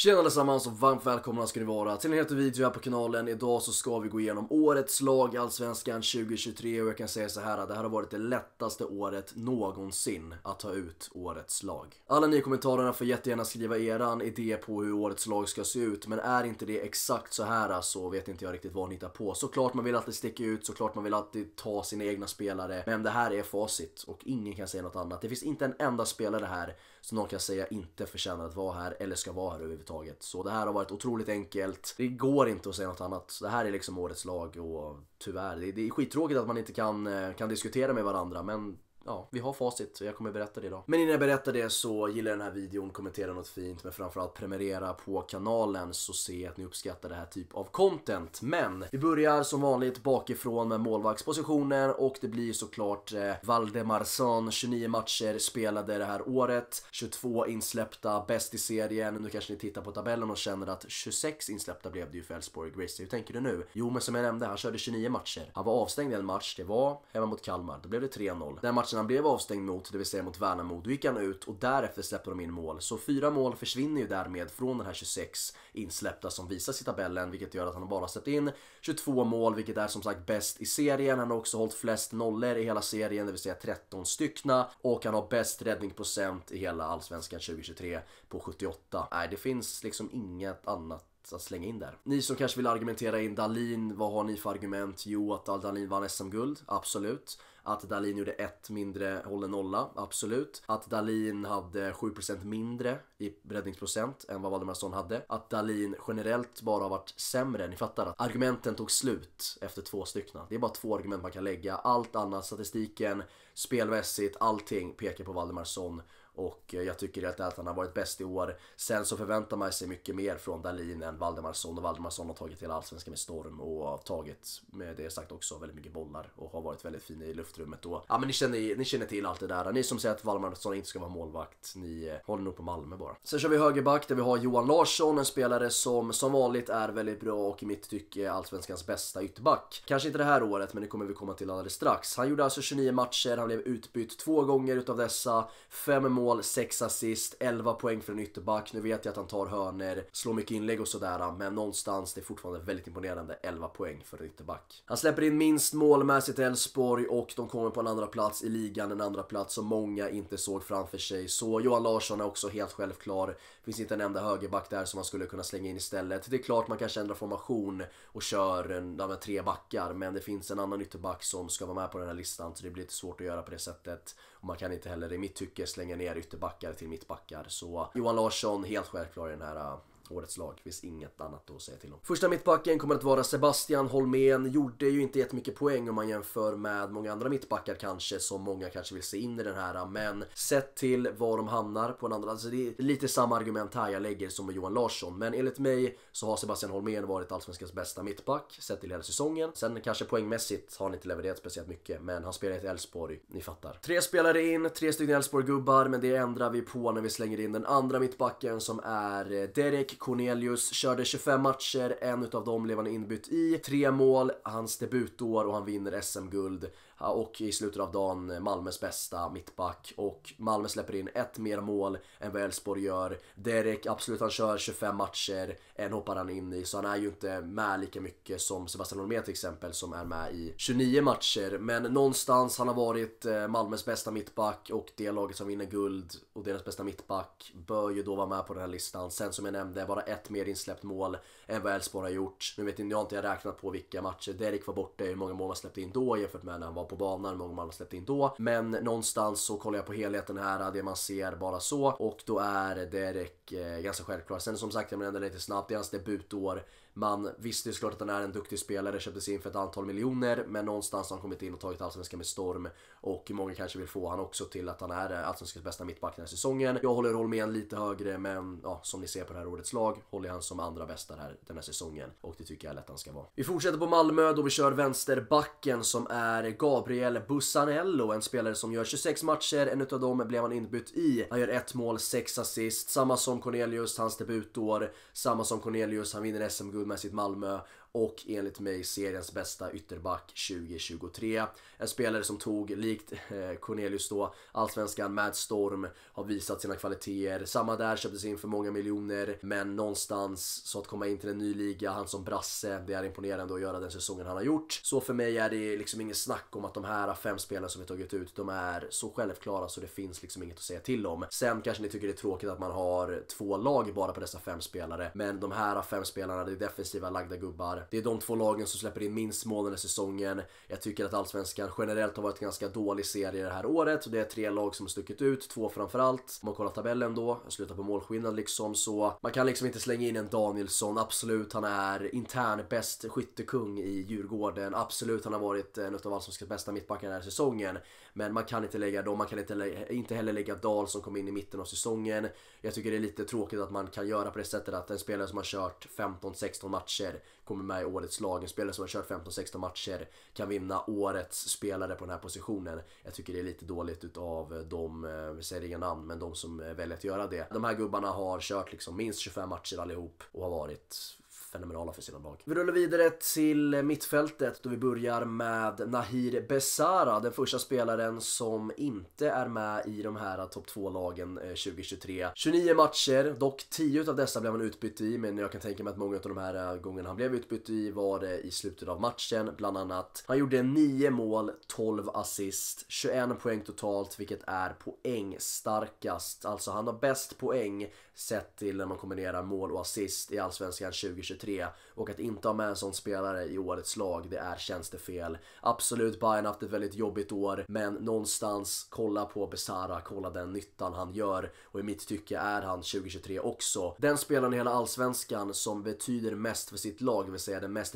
Tjena allesammans och varmt välkomna ska ni vara till en helt video här på kanalen. Idag så ska vi gå igenom årets lag Allsvenskan 2023 och jag kan säga så här att det här har varit det lättaste året någonsin att ta ut årets lag. Alla ni i kommentarerna får jättegärna skriva eran idé på hur årets lag ska se ut men är inte det exakt så här så vet inte jag riktigt vad ni hittar på. Såklart man vill alltid sticka ut, såklart man vill alltid ta sina egna spelare men det här är facit och ingen kan säga något annat. Det finns inte en enda spelare här som någon kan säga inte förtjänar att vara här eller ska vara här överhuvudtaget. Så det här har varit otroligt enkelt. Det går inte att säga något annat. det här är liksom årets lag och tyvärr, det är, det är skittråkigt att man inte kan, eh, kan diskutera med varandra men ja, vi har facit. och Jag kommer berätta det idag. Men innan jag berättar det så gilla den här videon, kommentera något fint, men framförallt prenumerera på kanalen så se att ni uppskattar det här typ av content. Men vi börjar som vanligt bakifrån med målvaktspositioner och det blir såklart eh, Valdemarsson, 29 matcher spelade det här året, 22 insläppta, bäst i serien. Nu kanske ni tittar på tabellen och känner att 26 insläppta blev det ju för Elfsborg. Gracie, hur tänker du nu? Jo, men som jag nämnde, han körde 29 matcher. Han var avstängd i en match, det var hemma mot Kalmar. Då blev det 3-0. Den matchen han blev avstängd mot, det vill säga mot Värnamo, då gick han ut och därefter släppte de in mål. Så fyra mål försvinner ju därmed från den här 26 insläppta som visas i tabellen, vilket gör att han bara släppt in 22 mål, vilket är som sagt bäst i serien. Han har också hållit flest nollor i hela serien, det vill säga 13 styckna och han har bäst räddningsprocent i hela allsvenskan 2023 på 78. Nej, det finns liksom inget annat att slänga in där. Ni som kanske vill argumentera in Dalin, vad har ni för argument? Jo, att Dalin vann SM-guld, absolut. Att Dalin gjorde ett mindre håll en nolla, absolut. Att Dalin hade 7% mindre i räddningsprocent än vad Valdemarsson hade. Att Dalin generellt bara har varit sämre. Ni fattar att argumenten tog slut efter två stycken. Det är bara två argument man kan lägga. Allt annat, statistiken, spelmässigt, allting pekar på Valdemarsson och eh, jag tycker helt enkelt att han har varit bäst i år. Sen så förväntar man sig mycket mer från Dalin än Valdemarsson och Valdemarsson har tagit hela allsvenskan med storm och tagit, med det sagt också, väldigt mycket bollar och har varit väldigt fin i luftrummet. då. ja men ni känner, ni känner till allt det där. Ni som säger att Valdemarsson inte ska vara målvakt, ni eh, håller nog på Malmö bara. Sen kör vi högerback där vi har Johan Larsson, en spelare som som vanligt är väldigt bra och i mitt tycke allsvenskans bästa ytterback. Kanske inte det här året, men det kommer vi komma till alldeles strax. Han gjorde alltså 29 matcher, han blev utbytt två gånger utav dessa, fem mål mål, 6 assist, 11 poäng för en ytterback. Nu vet jag att han tar hörner, slår mycket inlägg och sådär, men någonstans, det är fortfarande väldigt imponerande. 11 poäng för en ytterback. Han släpper in minst mål med sitt Elfsborg och de kommer på en andra plats i ligan, en andra plats som många inte såg framför sig. Så Johan Larsson är också helt självklar. Finns inte en enda högerback där som man skulle kunna slänga in istället. Det är klart man kanske ändrar formation och kör en, med tre backar, men det finns en annan ytterback som ska vara med på den här listan, så det blir lite svårt att göra på det sättet. Och man kan inte heller i mitt tycke slänga ner ytterbackar till mittbackar. Så Johan Larsson, helt självklar i den här årets lag. finns inget annat att säga till om. Första mittbacken kommer att vara Sebastian Holmén. Gjorde ju inte jättemycket poäng om man jämför med många andra mittbackar kanske som många kanske vill se in i den här. Men sett till var de hamnar på en andra, alltså det är lite samma argument här jag lägger som med Johan Larsson. Men enligt mig så har Sebastian Holmén varit allsvenskans bästa mittback sett till hela säsongen. Sen kanske poängmässigt har han inte levererat speciellt mycket, men han spelar i Elfsborg, ni fattar. Tre spelare in, tre stycken Elfsborg-gubbar, men det ändrar vi på när vi slänger in den andra mittbacken som är eh, Derek Cornelius körde 25 matcher, en utav dem blev han inbytt i, tre mål, hans debutår och han vinner SM-guld och i slutet av dagen Malmös bästa mittback och Malmö släpper in ett mer mål än vad Elfsborg gör. Derek, absolut han kör 25 matcher, en hoppar han in i så han är ju inte med lika mycket som Sebastian Holmér till exempel som är med i 29 matcher. Men någonstans han har varit eh, Malmös bästa mittback och det laget som vinner guld och deras bästa mittback bör ju då vara med på den här listan. Sen som jag nämnde, bara ett mer insläppt mål än vad Elfsborg har gjort. Nu vet inte, jag har inte jag räknat på vilka matcher Derek var borta, hur många mål man släppte in då jämfört med när han var på banan, hur många man har släppt in då. Men någonstans så kollar jag på helheten här, det man ser bara så. Och då är Derek eh, ganska självklar. Sen som sagt, jag menar lite snabbt, det är hans debutår. Man visste ju såklart att han är en duktig spelare, köptes in för ett antal miljoner, men någonstans har han kommit in och tagit allsvenskan med storm. Och många kanske vill få han också till att han är eh, allsvenskans bästa mittback den här säsongen. Jag håller Holmén lite högre, men ja, som ni ser på det här årets lag håller han som andra bästa här den här säsongen. Och det tycker jag lätt han ska vara. Vi fortsätter på Malmö då vi kör vänsterbacken som är Gabriel Bussanello, en spelare som gör 26 matcher, en utav dem blev han inbytt i. Han gör ett mål, sex assist, samma som Cornelius, hans debutår, samma som Cornelius, han vinner SM-guld med sitt Malmö och enligt mig seriens bästa ytterback 2023. En spelare som tog, likt eh, Cornelius då, allsvenskan med storm, har visat sina kvaliteter. Samma där, köptes in för många miljoner, men någonstans så att komma in till en ny liga, han som brasse, det är imponerande att göra den säsongen han har gjort. Så för mig är det liksom inget snack om att de här fem spelarna som vi tagit ut, de är så självklara så det finns liksom inget att säga till om. Sen kanske ni tycker det är tråkigt att man har två lag bara på dessa fem spelare, men de här fem spelarna, det är defensiva lagda gubbar, målsnittar. Det är de två lagen som släpper in minst mål den här säsongen. Jag tycker att allsvenskan generellt har varit en ganska dålig serie det här året det är tre lag som har stuckit ut, två framförallt. Om man kollar tabellen då, slutar på målskillnad liksom så man kan liksom inte slänga in en Danielsson, absolut han är intern bäst skyttekung i Djurgården, absolut han har varit en av allsvenskans bästa mittbackar den här säsongen. Men man kan inte lägga dem, man kan inte, inte heller lägga Dahl som kom in i mitten av säsongen. Jag tycker det är lite tråkigt att man kan göra på det sättet att en spelare som har kört 15-16 matcher kommer med i årets lag. En spelare som har kört 15-16 matcher kan vinna årets spelare på den här positionen. Jag tycker det är lite dåligt utav de, eh, vi säger inga namn, men de som väljer att göra det. De här gubbarna har kört liksom minst 25 matcher allihop och har varit fenomenala för sina lag. Vi rullar vidare till mittfältet då vi börjar med Nahir Besara, den första spelaren som inte är med i de här topp 2-lagen 2023. 29 matcher, dock 10 av dessa blev han utbytt i, men jag kan tänka mig att många av de här eh, gångerna han blev utbytt i var det eh, i slutet av matchen, bland annat. Han gjorde 9 mål, 12 assist, 21 poäng totalt, vilket är poängstarkast. Alltså han har bäst poäng sett till när man kombinerar mål och assist i Allsvenskan 2023 23 och att inte ha med en sån spelare i årets lag, det är tjänstefel. Absolut, Bayern haft ett väldigt jobbigt år, men någonstans kolla på Besara, kolla den nyttan han gör och i mitt tycke är han 2023 också den spelaren i hela allsvenskan som betyder mest för sitt lag, det vill säga den mest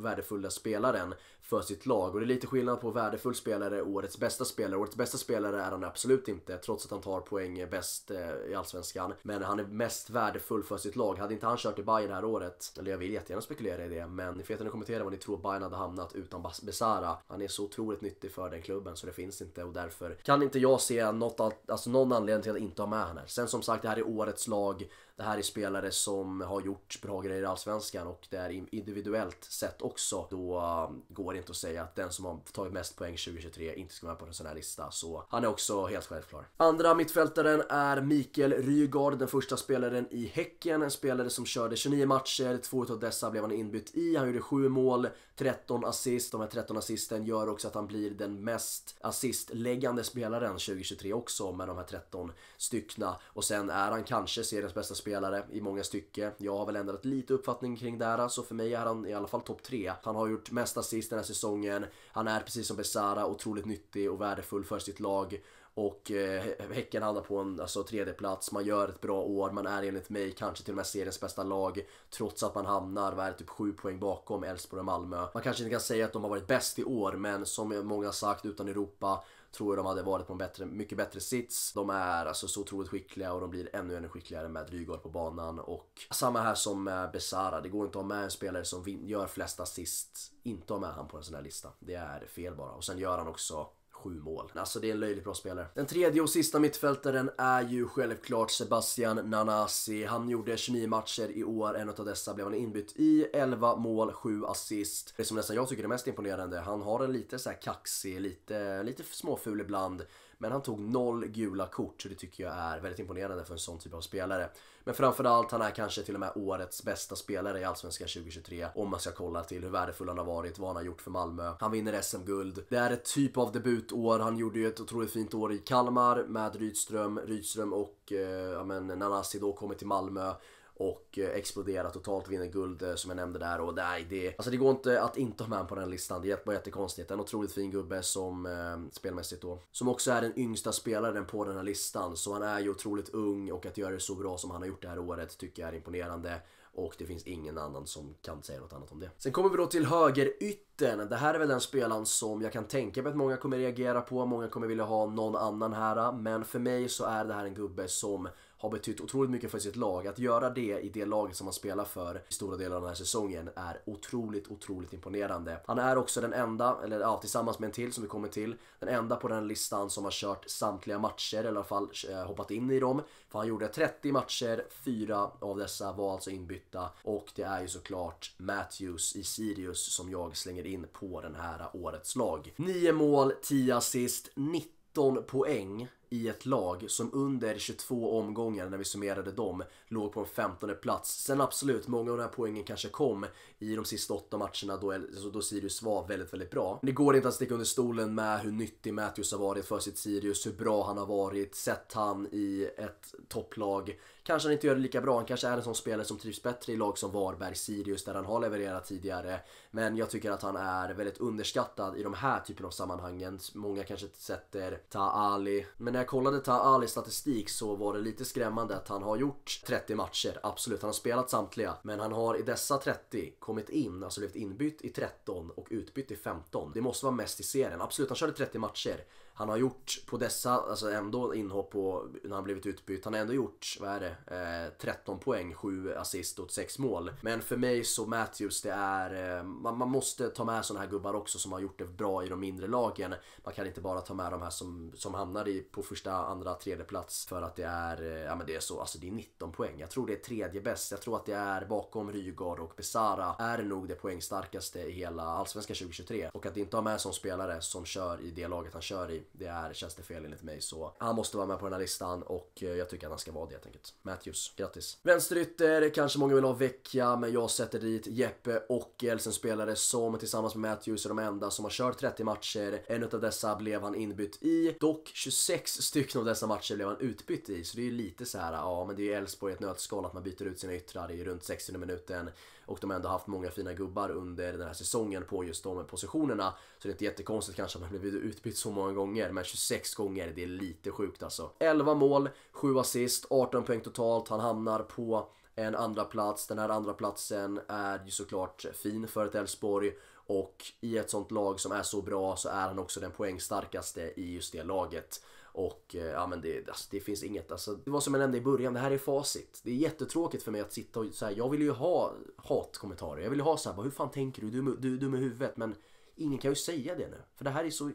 värdefulla spelaren för sitt lag. Och det är lite skillnad på värdefull spelare och årets bästa spelare. Årets bästa spelare är han absolut inte, trots att han tar poäng bäst eh, i Allsvenskan. Men han är mest värdefull för sitt lag. Hade inte han kört i Bayern det här året, eller jag vill jättegärna spekulera i det, men ni får jättegärna kommentera var ni tror Bayern hade hamnat utan Besara. Han är så otroligt nyttig för den klubben så det finns inte och därför kan inte jag se något, alltså någon anledning till att inte ha med honom här. Sen som sagt, det här är årets lag det här är spelare som har gjort bra grejer i Allsvenskan och det är individuellt sett också. Då um, går det inte att säga att den som har tagit mest poäng 2023 inte ska vara på en sån här lista. Så han är också helt självklar. Andra mittfältaren är Mikael Rygaard, den första spelaren i Häcken. En spelare som körde 29 matcher, två utav dessa blev han inbytt i. Han gjorde sju mål, 13 assist. De här 13 assisten gör också att han blir den mest assistläggande spelaren 2023 också med de här 13 styckna. Och sen är han kanske seriens bästa spelare i många stycken. Jag har väl ändrat lite uppfattning kring det här så för mig är han i alla fall topp 3. Han har gjort mest assist den här säsongen. Han är precis som Besara otroligt nyttig och värdefull för sitt lag och eh, Häcken hamnar på en alltså, tredje plats. man gör ett bra år, man är enligt mig kanske till och med seriens bästa lag. Trots att man hamnar, vad är det, typ 7 poäng bakom Elfsborg och Malmö. Man kanske inte kan säga att de har varit bäst i år, men som många sagt, utan Europa tror jag de hade varit på en bättre, mycket bättre sits. De är alltså så otroligt skickliga och de blir ännu, ännu skickligare med Rygaard på banan och samma här som med Besara. Det går inte att ha med en spelare som gör flest assist, inte ha med han på en sån här lista. Det är fel bara och sen gör han också sju mål. Alltså det är en löjligt bra spelare. Den tredje och sista mittfältaren är ju självklart Sebastian Nanasi. Han gjorde 29 matcher i år, en av dessa blev han inbytt i 11 mål, 7 assist. Det som nästan jag tycker är mest imponerande, han har en lite så här kaxig, lite, lite småful ibland men han tog noll gula kort så det tycker jag är väldigt imponerande för en sån typ av spelare. Men framförallt, han är kanske till och med årets bästa spelare i Allsvenskan 2023 om man ska kolla till hur värdefull han har varit, vad han har gjort för Malmö. Han vinner SM-guld. Det är ett typ av debutår. Han gjorde ju ett otroligt fint år i Kalmar med Rydström, Rydström och eh, ja, men, Nanasi då kommer till Malmö och eh, exploderar totalt, vinner guld eh, som jag nämnde där och nej, det, alltså det går inte att inte ha med honom på den listan. Det är bara jättekonstigt. En otroligt fin gubbe som eh, spelmässigt då, som också är den yngsta spelaren på den här listan. Så han är ju otroligt ung och att göra det så bra som han har gjort det här året tycker jag är imponerande och det finns ingen annan som kan säga något annat om det. Sen kommer vi då till högeryttern. Det här är väl den spelaren som jag kan tänka mig att många kommer reagera på. Många kommer vilja ha någon annan här, men för mig så är det här en gubbe som har betytt otroligt mycket för sitt lag. Att göra det i det laget som han spelar för i stora delar av den här säsongen är otroligt, otroligt imponerande. Han är också den enda, eller ja, tillsammans med en till som vi kommer till, den enda på den listan som har kört samtliga matcher, eller i alla fall eh, hoppat in i dem. För han gjorde 30 matcher, fyra av dessa var alltså inbytta och det är ju såklart Matthews i Sirius som jag slänger in på den här årets lag. 9 mål, 10 assist, 19 poäng i ett lag som under 22 omgångar när vi summerade dem låg på en 15 plats. Sen absolut, många av de här poängen kanske kom i de sista åtta matcherna då, alltså då Sirius var väldigt, väldigt bra. Men det går inte att sticka under stolen med hur nyttig Matthews har varit för sitt Sirius, hur bra han har varit, sett han i ett topplag. Kanske han inte gör det lika bra, han kanske är en sån spelare som trivs bättre i lag som Varberg, Sirius där han har levererat tidigare. Men jag tycker att han är väldigt underskattad i de här typen av sammanhangen. Många kanske sätter Ta Ali, men jag kollade Ta Alis statistik så var det lite skrämmande att han har gjort 30 matcher, absolut. Han har spelat samtliga. Men han har i dessa 30 kommit in, alltså blivit inbytt i 13 och utbytt i 15. Det måste vara mest i serien. Absolut, han körde 30 matcher han har gjort på dessa, alltså ändå inhopp på när han blivit utbytt, han har ändå gjort, vad är det, eh, 13 poäng, 7 assist och 6 mål. Men för mig så Matthews, det är, eh, man, man, måste ta med sådana här gubbar också som har gjort det bra i de mindre lagen. Man kan inte bara ta med de här som, som hamnar i, på första, andra, tredje plats för att det är, eh, ja men det är så, alltså det är 19 poäng. Jag tror det är tredje bäst, jag tror att det är bakom Rygaard och Besara är nog det poängstarkaste i hela Allsvenskan 2023. Och att inte ha med en sån spelare som kör i det laget han kör i det är tjänstefel enligt mig så han måste vara med på den här listan och eh, jag tycker att han ska vara det helt enkelt. Matthews, grattis. Vänsterytter, kanske många vill ha Vecchia men jag sätter dit Jeppe och Elsen spelare som tillsammans med Matthews är de enda som har kört 30 matcher. En av dessa blev han inbytt i, dock 26 stycken av dessa matcher blev han utbytt i så det är ju lite så här, ja men det är ju Elfsborg i ett nötskal att man byter ut sina yttrar i runt 60 minuten och de har ändå haft många fina gubbar under den här säsongen på just de positionerna så det är inte jättekonstigt kanske att man blivit utbytt så många gånger gånger, men 26 gånger, det är lite sjukt alltså. 11 mål, 7 assist, 18 poäng totalt, han hamnar på en andra plats. Den här andra platsen är ju såklart fin för ett Elfsborg och i ett sånt lag som är så bra så är han också den poängstarkaste i just det laget. Och eh, ja men det, alltså, det finns inget, alltså, det var som jag nämnde i början, det här är facit. Det är jättetråkigt för mig att sitta och så jag vill ju ha hatkommentarer, jag vill ju ha såhär, hur fan tänker du, du, du, dum i huvudet, men ingen kan ju säga det nu. För det här är så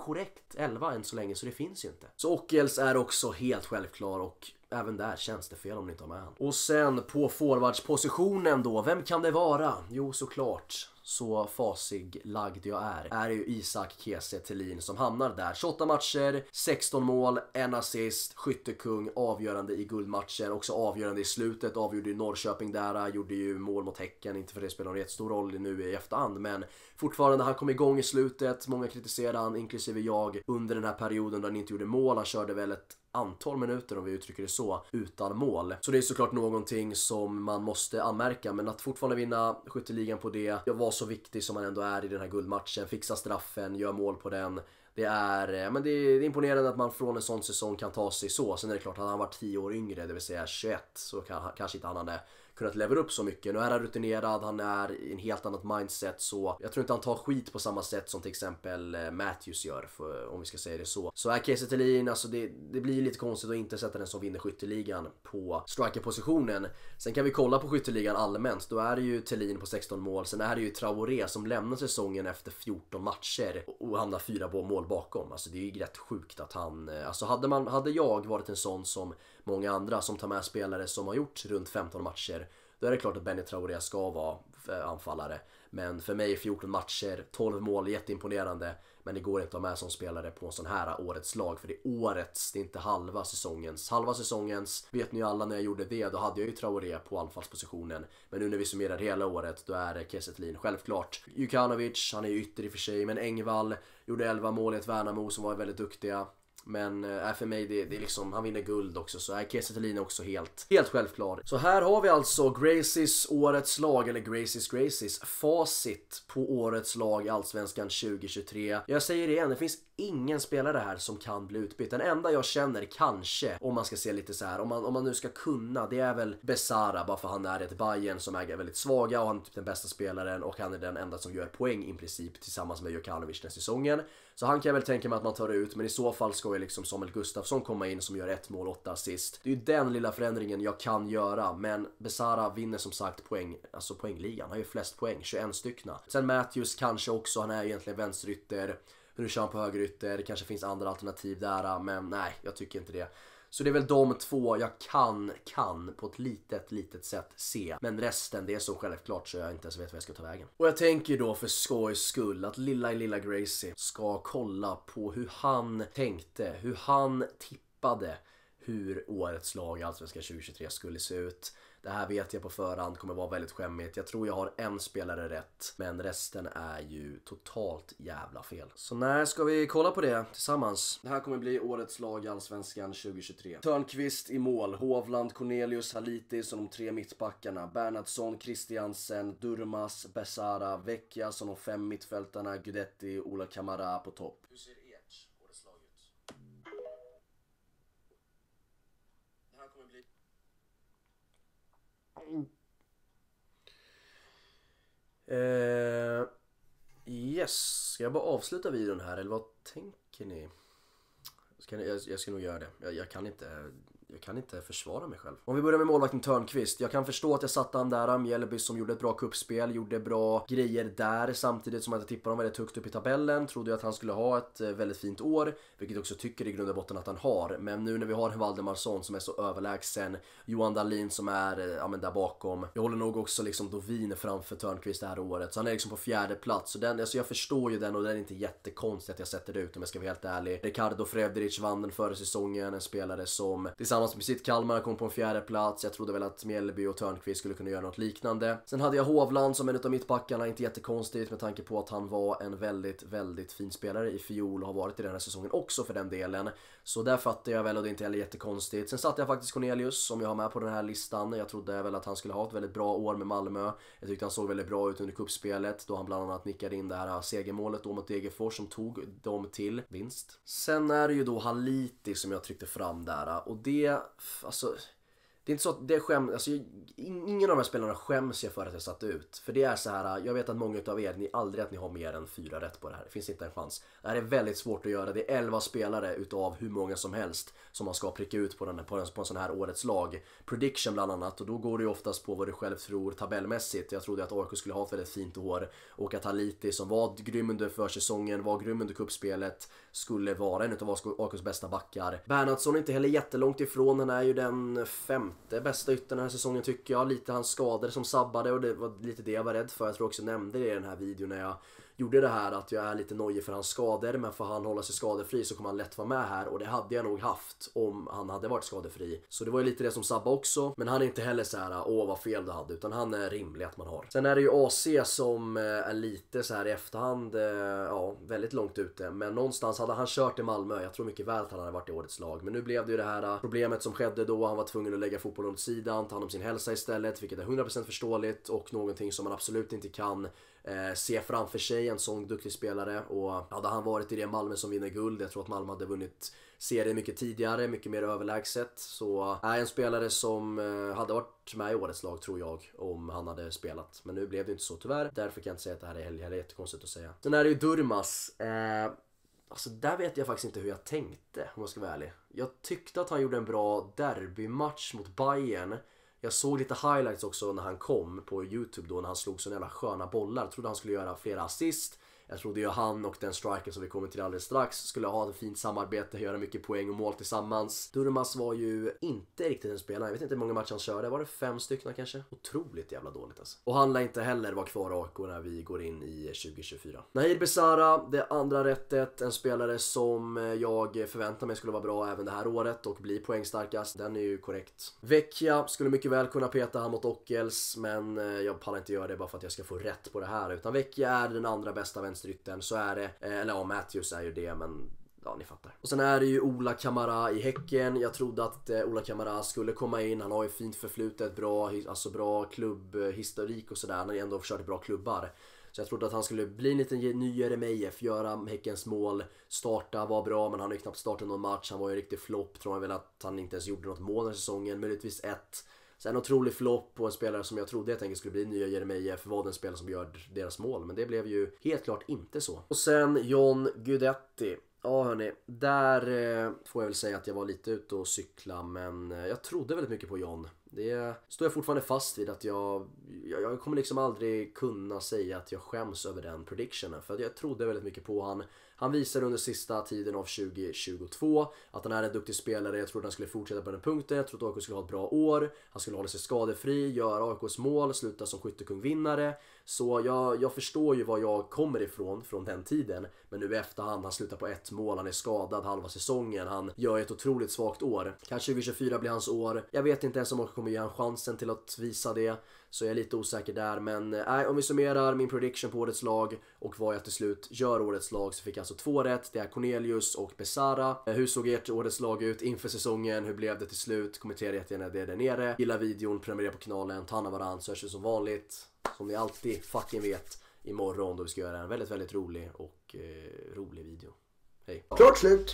korrekt 11 än så länge så det finns ju inte. Så Ockels är också helt självklar och även där känns det fel om ni inte har med han. Och sen på forwardspositionen då, vem kan det vara? Jo såklart så fasig lagd jag är, är ju Isak Kiese Thelin som hamnar där. 28 matcher, 16 mål, en assist, skyttekung, avgörande i guldmatchen, också avgörande i slutet, avgjorde ju Norrköping där, gjorde ju mål mot Häcken, inte för det spelar någon jättestor roll nu i efterhand, men fortfarande, han kom igång i slutet, många kritiserade han, inklusive jag, under den här perioden då han inte gjorde mål, han körde väl ett antal minuter om vi uttrycker det så, utan mål. Så det är såklart någonting som man måste anmärka, men att fortfarande vinna skytteligan på det, vara så viktig som man ändå är i den här guldmatchen, fixa straffen, göra mål på den. Det är, eh, men det är imponerande att man från en sån säsong kan ta sig så. Sen är det klart, hade han varit 10 år yngre, det vill säga 21, så kanske inte han hade kunnat levera upp så mycket. Nu är han rutinerad, han är i en helt annat mindset så jag tror inte han tar skit på samma sätt som till exempel eh, Matthews gör, för, om vi ska säga det så. Så är Kiese Thelin, alltså det, det blir lite konstigt att inte sätta den som vinner skytteligan på strikerpositionen. Sen kan vi kolla på skytteligan allmänt, då är det ju Thelin på 16 mål, sen är det ju Traoré som lämnar säsongen efter 14 matcher och hamnar fyra mål bakom. Alltså det är ju rätt sjukt att han, eh, alltså hade, man, hade jag varit en sån som många andra som tar med spelare som har gjort runt 15 matcher då är det klart att Benny Traoré ska vara eh, anfallare. Men för mig 14 matcher, 12 mål, jätteimponerande. Men det går inte att ha med som spelare på en sån här årets lag. För det är årets, det är inte halva säsongens. Halva säsongens, vet ni alla när jag gjorde det, då hade jag ju Traoré på anfallspositionen. Men nu när vi summerar hela året, då är det Kesetlin, självklart. Jukanovic, han är ju ytter i och för sig, men Engvall gjorde 11 mål i ett Värnamo som var väldigt duktiga. Men äh, för mig, det, det är liksom, han vinner guld också så äh, Kiese Thelin är också helt, helt självklar. Så här har vi alltså Gracies årets lag, eller Gracies Gracies, facit på årets lag i Allsvenskan 2023. Jag säger det igen, det finns ingen spelare här som kan bli utbytt. Den enda jag känner kanske, om man ska se lite så här, om man, om man nu ska kunna, det är väl Besara bara för han är ett Bayern som äger väldigt svaga och han är typ den bästa spelaren och han är den enda som gör poäng i princip tillsammans med Jokanovic den säsongen. Så han kan jag väl tänka mig att man tar ut, men i så fall ska ju liksom Samuel Gustafsson komma in som gör ett mål, åtta assist. Det är ju den lilla förändringen jag kan göra, men Besara vinner som sagt poäng, alltså poängligan. Han har ju flest poäng, 21 styckna. Sen Matthews kanske också, han är egentligen vänsterytter när du kör på höger ytter, Det kanske finns andra alternativ där, äh, men nej, jag tycker inte det. Så det är väl de två jag kan, kan på ett litet, litet sätt se. Men resten, det är så självklart så jag inte ens vet vad jag ska ta vägen. Och jag tänker då för skojs skull att lilla, lilla Gracie ska kolla på hur han tänkte, hur han tippade hur årets lag i Allsvenskan 2023 skulle se ut det här vet jag på förhand kommer vara väldigt skämmigt. Jag tror jag har en spelare rätt, men resten är ju totalt jävla fel. Så när ska vi kolla på det tillsammans? Det här kommer bli årets lag i Allsvenskan 2023. Törnqvist i mål, Hovland, Cornelius, Haliti som de tre mittbackarna, Bernhardsson, Christiansen, Durmas, Besara, Vecchia som de fem mittfältarna, Gudetti, Ola Kamara på topp. Eh, yes, ska jag bara avsluta videon här eller vad tänker ni? Ska ni jag, jag ska nog göra det. Jag, jag kan inte jag kan inte försvara mig själv. Om vi börjar med målvakten Törnqvist. Jag kan förstå att jag satte han där, Mjällby som gjorde ett bra kuppspel, gjorde bra grejer där samtidigt som jag tippade honom väldigt högt upp i tabellen. Trodde jag att han skulle ha ett eh, väldigt fint år, vilket jag också tycker i grund och botten att han har. Men nu när vi har Valdemarsson som är så överlägsen, Johan Dahlin som är eh, ja, men där bakom. Jag håller nog också liksom Dovin framför Törnqvist det här året, så han är liksom på fjärde plats. Så den, alltså jag förstår ju den och den är inte jättekonstig att jag sätter ut om jag ska vara helt ärlig. Ricardo Fredric vann den förra säsongen, en spelare som tillsammans tillsammans med sitt Kalmar kom på en fjärde plats. Jag trodde väl att Mjällby och Törnqvist skulle kunna göra något liknande. Sen hade jag Hovland som en av mittbackarna, inte jättekonstigt med tanke på att han var en väldigt, väldigt fin spelare i fjol och har varit i den här säsongen också för den delen. Så där fattade jag väl och det är inte heller jättekonstigt. Sen satte jag faktiskt Cornelius som jag har med på den här listan. Jag trodde väl att han skulle ha ett väldigt bra år med Malmö. Jag tyckte han såg väldigt bra ut under kuppspelet då han bland annat nickade in det här segermålet då mot Degerfors som tog dem till vinst. Sen är det ju då Haliti som jag tryckte fram där och det, alltså det är inte så att det skäms, alltså, ingen av de här spelarna skäms jag för att jag satt ut. För det är så här, jag vet att många av er, ni aldrig att ni har mer än fyra rätt på det här. Det finns inte en chans. Det här är väldigt svårt att göra. Det är 11 spelare utav hur många som helst som man ska pricka ut på, den, på, en, på en sån här årets lag. Prediction bland annat och då går det ju oftast på vad du själv tror tabellmässigt. Jag trodde att AIK skulle ha ett väldigt fint år och att Haliti som var grym under försäsongen, var grym under kuppspelet skulle vara en utav AIKs bästa backar. Bernhardsson är inte heller jättelångt ifrån, han är ju den femte femte bästa yttern den här säsongen tycker jag. Lite hans skador som sabbade och det var lite det jag var rädd för. Jag tror också jag nämnde det i den här videon när jag gjorde det här att jag är lite nojig för hans skador men får han hålla sig skadefri så kommer han lätt vara med här och det hade jag nog haft om han hade varit skadefri. Så det var ju lite det som Sabba också men han är inte heller så här åh vad fel du hade utan han är rimlig att man har. Sen är det ju AC som eh, är lite så här i efterhand, eh, ja väldigt långt ute men någonstans hade han kört i Malmö, jag tror mycket väl att han hade varit i årets lag men nu blev det ju det här eh, problemet som skedde då han var tvungen att lägga fotbollen åt sidan, ta hand om sin hälsa istället vilket är 100% förståeligt och någonting som man absolut inte kan Eh, se framför sig en sån duktig spelare och hade han varit i det Malmö som vinner guld, jag tror att Malmö hade vunnit serien mycket tidigare, mycket mer överlägset. Så är eh, en spelare som eh, hade varit med i årets lag tror jag, om han hade spelat. Men nu blev det inte så tyvärr, därför kan jag inte säga att det här är helg, det är jättekonstigt att säga. Sen är det ju Durmas. Eh, Alltså där vet jag faktiskt inte hur jag tänkte om jag ska vara ärlig. Jag tyckte att han gjorde en bra derbymatch mot Bayern jag såg lite highlights också när han kom på Youtube då när han slog så jävla sköna bollar. Jag trodde han skulle göra flera assist. Jag trodde ju han och den striker som vi kommer till alldeles strax skulle ha ett fint samarbete, göra mycket poäng och mål tillsammans. Durmas var ju inte riktigt en spelare. Jag vet inte hur många matcher han körde. Var det fem stycken kanske? Otroligt jävla dåligt alltså. Och han lär inte heller vara kvar AK när vi går in i 2024. Nahir Besara, det andra rättet. En spelare som jag förväntar mig skulle vara bra även det här året och bli poängstarkast. Den är ju korrekt. Vecchia skulle mycket väl kunna peta han mot Ockels men eh, jag pallar inte göra det bara för att jag ska få rätt på det här. Utan Vecchia är den andra bästa vänster vänsteryttern så är det, eh, eller ja Matthews är ju det men ja ni fattar. Och sen är det ju Ola Kamara i Häcken. Jag trodde att eh, Ola Kamara skulle komma in. Han har ju fint förflutet, bra, alltså bra klubbhistorik och sådär. Han har ju ändå kört i bra klubbar. Så jag trodde att han skulle bli en liten ny Jeremejeff, göra Häckens mål, starta, vara bra men han har ju knappt startat någon match. Han var ju en riktig flopp, tror jag väl att han inte ens gjorde något mål den här säsongen, möjligtvis ett. Så en otrolig flopp och en spelare som jag trodde helt enkelt skulle bli nya Jeremejeff var den spelare som gör deras mål. Men det blev ju helt klart inte så. Och sen John Guidetti. Ja hörni, där eh, får jag väl säga att jag var lite ute och cykla men eh, jag trodde väldigt mycket på John. Det står jag fortfarande fast vid att jag, jag, jag kommer liksom aldrig kunna säga att jag skäms över den predictionen för att jag trodde väldigt mycket på honom. Han visade under sista tiden av 2022 att han är en duktig spelare. Jag trodde han skulle fortsätta på den punkten. Jag trodde AIK skulle ha ett bra år. Han skulle hålla sig skadefri, göra AIKs mål, sluta som skyttekungvinnare. Så jag, jag förstår ju var jag kommer ifrån från den tiden. Men nu i efterhand, han slutar på ett mål, han är skadad halva säsongen, han gör ett otroligt svagt år. Kanske 2024 blir hans år. Jag vet inte ens om AIK kommer ge honom chansen till att visa det. Så jag är lite osäker där, men äh, om vi summerar min prediction på årets lag och vad jag till slut gör årets lag så fick jag alltså två rätt. Det är Cornelius och Besara. Eh, hur såg ert årets lag ut inför säsongen? Hur blev det till slut? Kommentera jättegärna det där nere. Gilla videon, prenumerera på kanalen, ta hand om varandra så hörs vi som vanligt. Som ni alltid fucking vet imorgon då vi ska göra en väldigt, väldigt rolig och eh, rolig video. Hej! Klart slut!